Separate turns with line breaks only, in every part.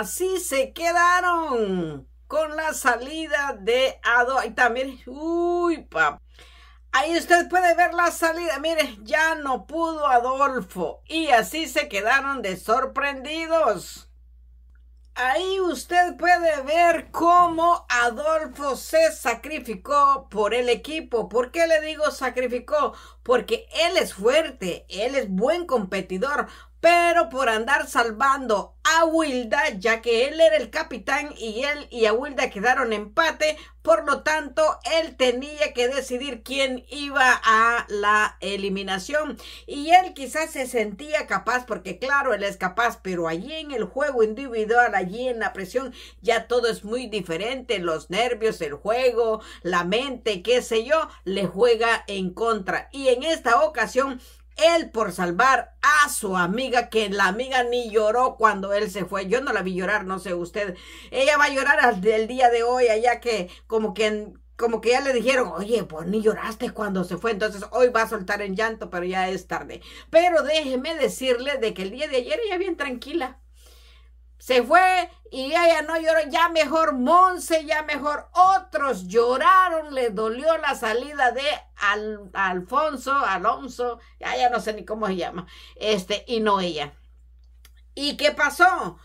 Así se quedaron con la salida de Adolfo. Y también, uy, papá. Ahí usted puede ver la salida. Mire, ya no pudo Adolfo. Y así se quedaron de sorprendidos. Ahí usted puede ver cómo Adolfo se sacrificó por el equipo. ¿Por qué le digo sacrificó? Porque él es fuerte, él es buen competidor, pero por andar salvando a Wilda, ya que él era el capitán y él y a Wilda quedaron empate, por lo tanto, él tenía que decidir quién iba a la eliminación. Y él quizás se sentía capaz, porque claro, él es capaz, pero allí en el juego individual, allí en la presión, ya todo es muy diferente. Los nervios, el juego, la mente, qué sé yo, le juega en contra. Y en esta ocasión, él por salvar a su amiga, que la amiga ni lloró cuando él se fue. Yo no la vi llorar, no sé usted. Ella va a llorar hasta el día de hoy, allá que como que como que ya le dijeron, oye, pues ni lloraste cuando se fue, entonces hoy va a soltar en llanto, pero ya es tarde. Pero déjeme decirle de que el día de ayer ella bien tranquila, se fue y ella no lloró, ya mejor Monse, ya mejor otros lloraron, le dolió la salida de Alfonso, Alonso, ya, ya no sé ni cómo se llama, este, y no ella. ¿Y qué pasó?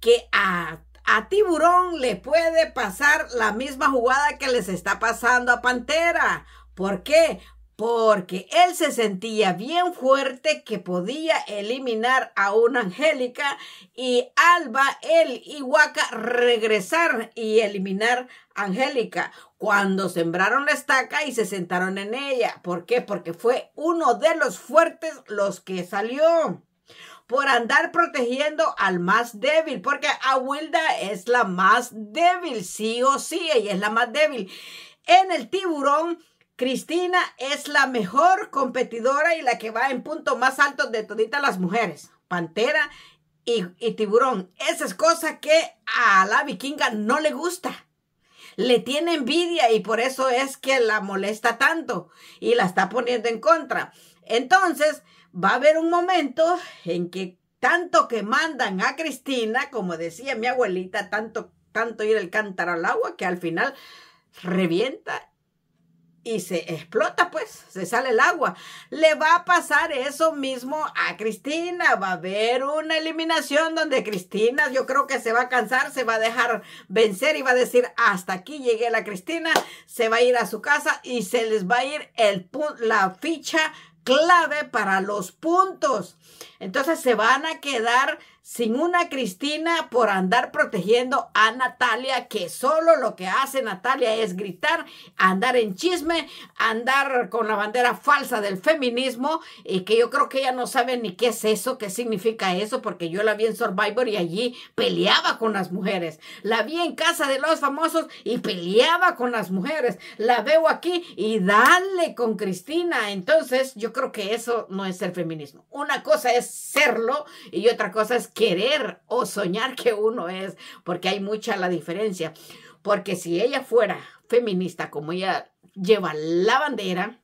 Que a, a Tiburón le puede pasar la misma jugada que les está pasando a Pantera. ¿Por qué? porque él se sentía bien fuerte que podía eliminar a una Angélica y Alba, él y Waka regresar y eliminar a Angélica cuando sembraron la estaca y se sentaron en ella. ¿Por qué? Porque fue uno de los fuertes los que salió por andar protegiendo al más débil, porque Wilda es la más débil, sí o sí, ella es la más débil. En el tiburón Cristina es la mejor competidora y la que va en punto más alto de todas las mujeres. Pantera y, tiburón. Esa es cosa que a la vikinga no le gusta. Le tiene envidia y por eso es que la molesta tanto y la está poniendo en contra. Entonces, va a haber un momento en que tanto que mandan a Cristina, como decía mi abuelita, tanto, tanto ir el cántaro al agua que al final revienta y se explota, pues, se sale el agua. Le va a pasar eso mismo a Cristina. Va a haber una eliminación donde Cristina, yo creo que se va a cansar, se va a dejar vencer y va a decir, hasta aquí llegué la Cristina, se va a ir a su casa y se les va a ir el, la ficha clave para los puntos. Entonces se van a quedar sin una Cristina por andar protegiendo a Natalia, que solo lo que hace Natalia es gritar, andar en chisme, andar con la bandera falsa del feminismo, y que yo creo que ella no sabe ni qué es eso, qué significa eso, porque yo la vi en Survivor y allí peleaba con las mujeres. La vi en Casa de los Famosos y peleaba con las mujeres. La veo aquí y dale con Cristina. Entonces, yo creo que eso no es ser feminismo. Una cosa es serlo y otra cosa es querer o soñar que uno es, porque hay mucha la diferencia. Porque si ella fuera feminista, como ella lleva la bandera,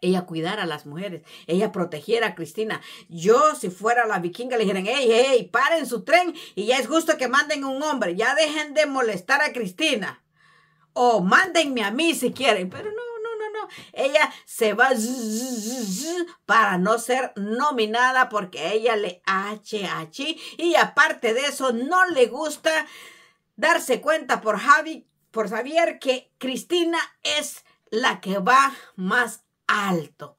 ella cuidara a las mujeres, ella protegiera a Cristina. Yo, si fuera la vikinga, le dijeran, hey, hey, paren su tren y ya es justo que manden un hombre, ya dejen de molestar a Cristina. O mándenme a mí si quieren, pero no, ella se va para no ser nominada porque ella le H Y aparte de eso, no le gusta darse cuenta por Javi, por Javier, que Cristina es la que va más alto.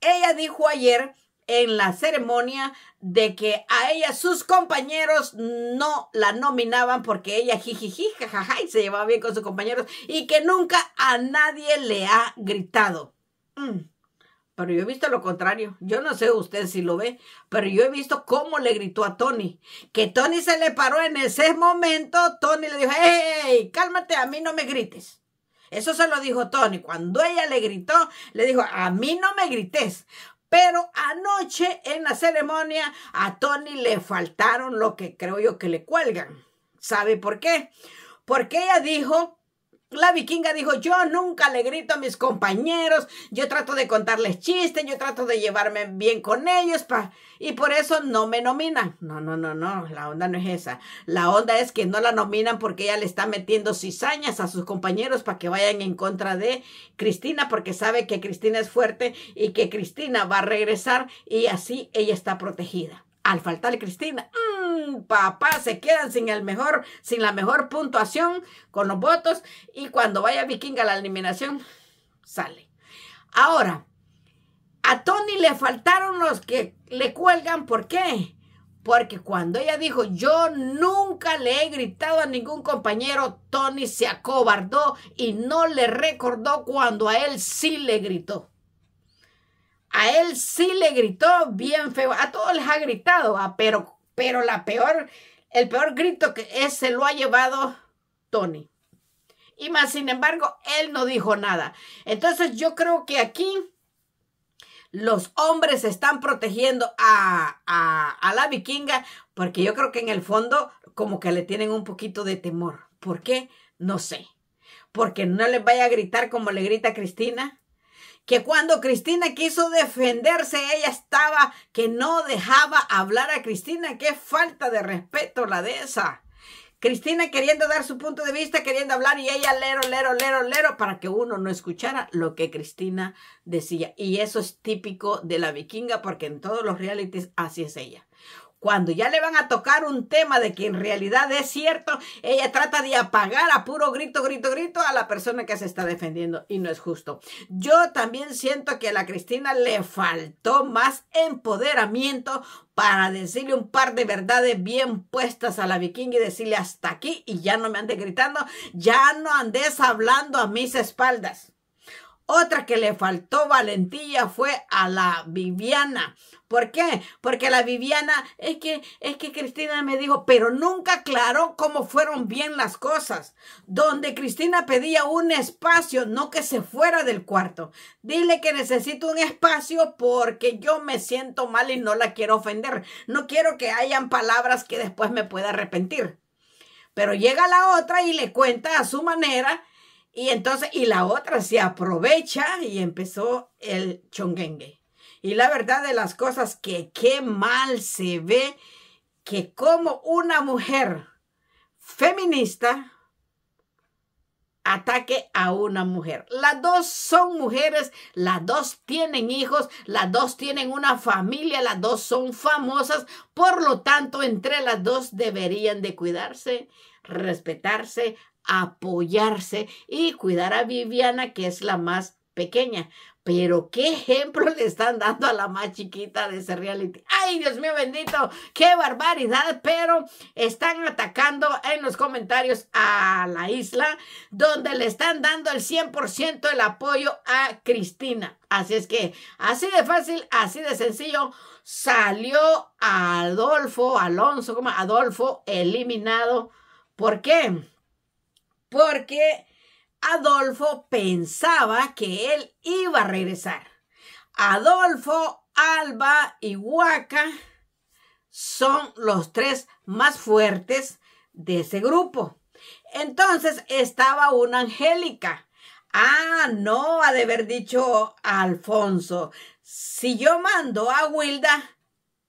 Ella dijo ayer en la ceremonia de que a ella sus compañeros no la nominaban porque ella jijiji, jajaja, y se llevaba bien con sus compañeros y que nunca a nadie le ha gritado. Mm. Pero yo he visto lo contrario. Yo no sé usted si lo ve, pero yo he visto cómo le gritó a Tony. Que Tony se le paró en ese momento. Tony le dijo, hey, cálmate, a mí no me grites. Eso se lo dijo Tony. Cuando ella le gritó, le dijo, a mí no me grites. Pero anoche en la ceremonia a Tony le faltaron lo que creo yo que le cuelgan. ¿Sabe por qué? Porque ella dijo la vikinga dijo, yo nunca le grito a mis compañeros, yo trato de contarles chistes, yo trato de llevarme bien con ellos, pa, y por eso no me nominan. No, no, no, no, la onda no es esa. La onda es que no la nominan porque ella le está metiendo cizañas a sus compañeros para que vayan en contra de Cristina, porque sabe que Cristina es fuerte y que Cristina va a regresar y así ella está protegida al faltarle Cristina, mm, papá, se quedan sin el mejor, sin la mejor puntuación con los votos y cuando vaya Vikinga a la eliminación, sale. Ahora, a Tony le faltaron los que le cuelgan, ¿por qué? Porque cuando ella dijo, yo nunca le he gritado a ningún compañero, Tony se acobardó y no le recordó cuando a él sí le gritó. A él sí le gritó bien feo. A todos les ha gritado, ah, pero, pero la peor, el peor grito que es, se lo ha llevado Tony. Y más, sin embargo, él no dijo nada. Entonces yo creo que aquí los hombres están protegiendo a, a, la vikinga porque yo creo que en el fondo como que le tienen un poquito de temor. ¿Por qué? No sé. Porque no les vaya a gritar como le grita Cristina que cuando Cristina quiso defenderse, ella estaba que no dejaba hablar a Cristina. Qué falta de respeto la de esa. Cristina queriendo dar su punto de vista, queriendo hablar y ella lero, lero, lero, lero para que uno no escuchara lo que Cristina decía. Y eso es típico de la vikinga porque en todos los realities así es ella. Cuando ya le van a tocar un tema de que en realidad es cierto, ella trata de apagar a puro grito, grito, grito a la persona que se está defendiendo y no es justo. Yo también siento que a la Cristina le faltó más empoderamiento para decirle un par de verdades bien puestas a la vikinga y decirle hasta aquí y ya no me andes gritando, ya no andes hablando a mis espaldas. Otra que le faltó valentía fue a la Viviana. ¿Por qué? Porque la Viviana, es que, es que Cristina me dijo, pero nunca aclaró cómo fueron bien las cosas. Donde Cristina pedía un espacio, no que se fuera del cuarto. Dile que necesito un espacio porque yo me siento mal y no la quiero ofender. No quiero que hayan palabras que después me pueda arrepentir. Pero llega la otra y le cuenta a su manera y entonces, y la otra se aprovecha y empezó el chongengue. Y la verdad de las cosas que qué mal se ve que como una mujer feminista ataque a una mujer. Las dos son mujeres, las dos tienen hijos, las dos tienen una familia, las dos son famosas, por lo tanto entre las dos deberían de cuidarse, respetarse, apoyarse y cuidar a Viviana, que es la más pequeña. Pero qué ejemplo le están dando a la más chiquita de ese reality. Ay, Dios mío bendito, qué barbaridad. Pero están atacando en los comentarios a la isla, donde le están dando el 100% el apoyo a Cristina. Así es que, así de fácil, así de sencillo, salió Adolfo, Alonso, como Adolfo, eliminado. ¿Por qué? porque Adolfo pensaba que él iba a regresar. Adolfo, Alba y Huaca son los tres más fuertes de ese grupo. Entonces estaba una Angélica. Ah, no, ha de haber dicho Alfonso. Si yo mando a Wilda,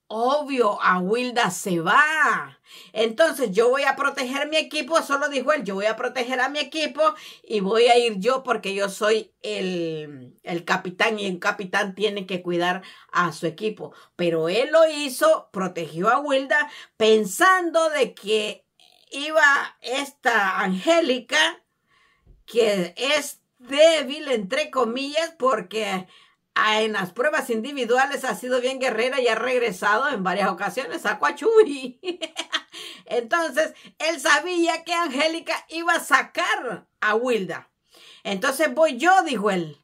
Obvio, a Wilda se va. Entonces yo voy a proteger mi equipo, Solo dijo él, yo voy a proteger a mi equipo y voy a ir yo porque yo soy el, el capitán y el capitán tiene que cuidar a su equipo. Pero él lo hizo, protegió a Wilda pensando de que iba esta Angélica, que es débil, entre comillas, porque en las pruebas individuales ha sido bien guerrera y ha regresado en varias ocasiones a Coachuri. Entonces, él sabía que Angélica iba a sacar a Wilda. Entonces voy yo, dijo él,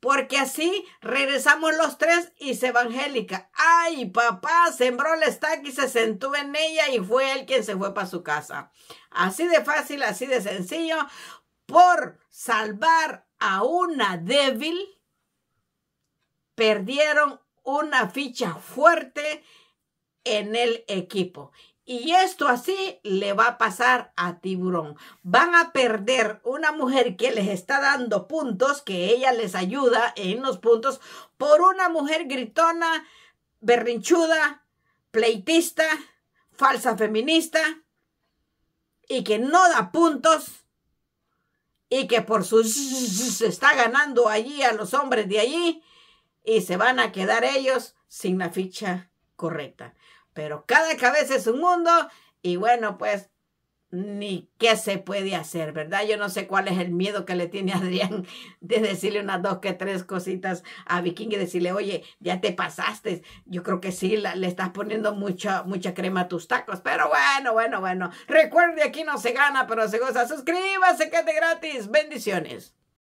porque así regresamos los tres y se va Angélica. Ay, papá, sembró el stack y se sentó en ella y fue él quien se fue para su casa. Así de fácil, así de sencillo, por salvar a una débil perdieron una ficha fuerte en el equipo. Y esto así le va a pasar a Tiburón. Van a perder una mujer que les está dando puntos, que ella les ayuda en los puntos, por una mujer gritona, berrinchuda, pleitista, falsa feminista, y que no da puntos, y que por sus... se está ganando allí a los hombres de allí, y se van a quedar ellos sin la ficha correcta. Pero cada cabeza es un mundo y bueno, pues ni qué se puede hacer, ¿verdad? Yo no sé cuál es el miedo que le tiene Adrián de decirle unas dos que tres cositas a Viking y decirle, oye, ya te pasaste. Yo creo que sí, le estás poniendo mucha, mucha crema a tus tacos. Pero bueno, bueno, bueno. Recuerde, aquí no se gana, pero se goza. Suscríbase, que gratis. Bendiciones.